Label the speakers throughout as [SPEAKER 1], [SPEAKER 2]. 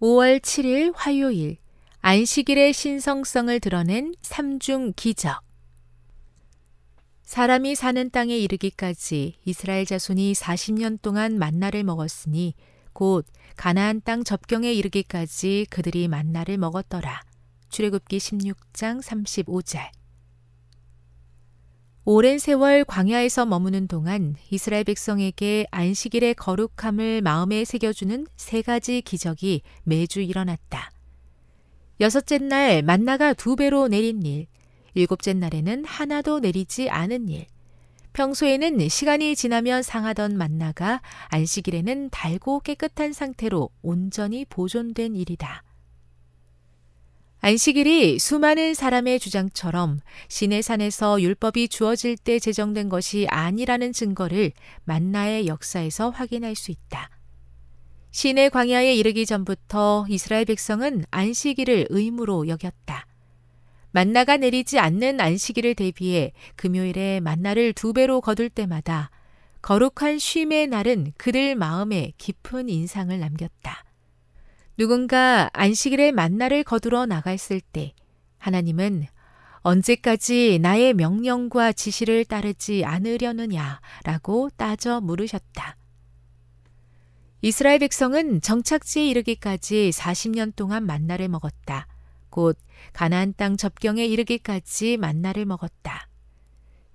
[SPEAKER 1] 5월 7일 화요일 안식일의 신성성을 드러낸 삼중 기적. 사람이 사는 땅에 이르기까지 이스라엘 자손이 40년 동안 만나를 먹었으니 곧 가나안 땅 접경에 이르기까지 그들이 만나를 먹었더라. 출애굽기 16장 35절. 오랜 세월 광야에서 머무는 동안 이스라엘 백성에게 안식일의 거룩함을 마음에 새겨주는 세 가지 기적이 매주 일어났다. 여섯째 날 만나가 두 배로 내린 일, 일곱째 날에는 하나도 내리지 않은 일, 평소에는 시간이 지나면 상하던 만나가 안식일에는 달고 깨끗한 상태로 온전히 보존된 일이다. 안식일이 수많은 사람의 주장처럼 시내산에서 율법이 주어질 때 제정된 것이 아니라는 증거를 만나의 역사에서 확인할 수 있다. 시내 광야에 이르기 전부터 이스라엘 백성은 안식일을 의무로 여겼다. 만나가 내리지 않는 안식일을 대비해 금요일에 만나를 두 배로 거둘 때마다 거룩한 쉼의 날은 그들 마음에 깊은 인상을 남겼다. 누군가 안식일에 만나를 거두러 나갔을 때 하나님은 언제까지 나의 명령과 지시를 따르지 않으려느냐라고 따져 물으셨다. 이스라엘 백성은 정착지에 이르기까지 40년 동안 만나를 먹었다. 곧 가나안 땅 접경에 이르기까지 만나를 먹었다.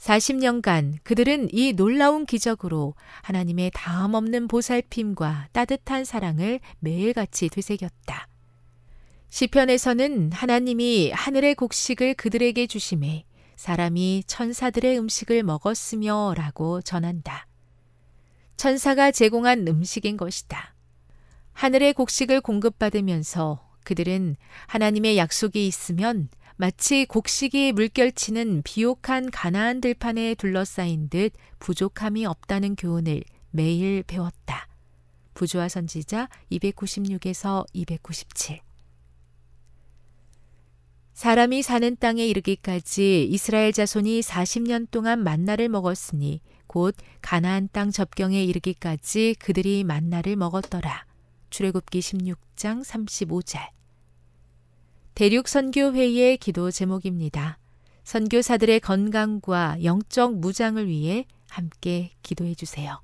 [SPEAKER 1] 40년간 그들은 이 놀라운 기적으로 하나님의 다음 없는 보살핌과 따뜻한 사랑을 매일같이 되새겼다. 시편에서는 하나님이 하늘의 곡식을 그들에게 주심에 사람이 천사들의 음식을 먹었으며 라고 전한다. 천사가 제공한 음식인 것이다. 하늘의 곡식을 공급받으면서 그들은 하나님의 약속이 있으면 마치 곡식이 물결치는 비옥한 가나안 들판에 둘러싸인 듯 부족함이 없다는 교훈을 매일 배웠다. 부조와 선지자 296에서 297 사람이 사는 땅에 이르기까지 이스라엘 자손이 40년 동안 만나를 먹었으니 곧 가나안 땅 접경에 이르기까지 그들이 만나를 먹었더라. 출애굽기 16장 35절 대륙 선교회의 기도 제목입니다. 선교사들의 건강과 영적 무장을 위해 함께 기도해 주세요.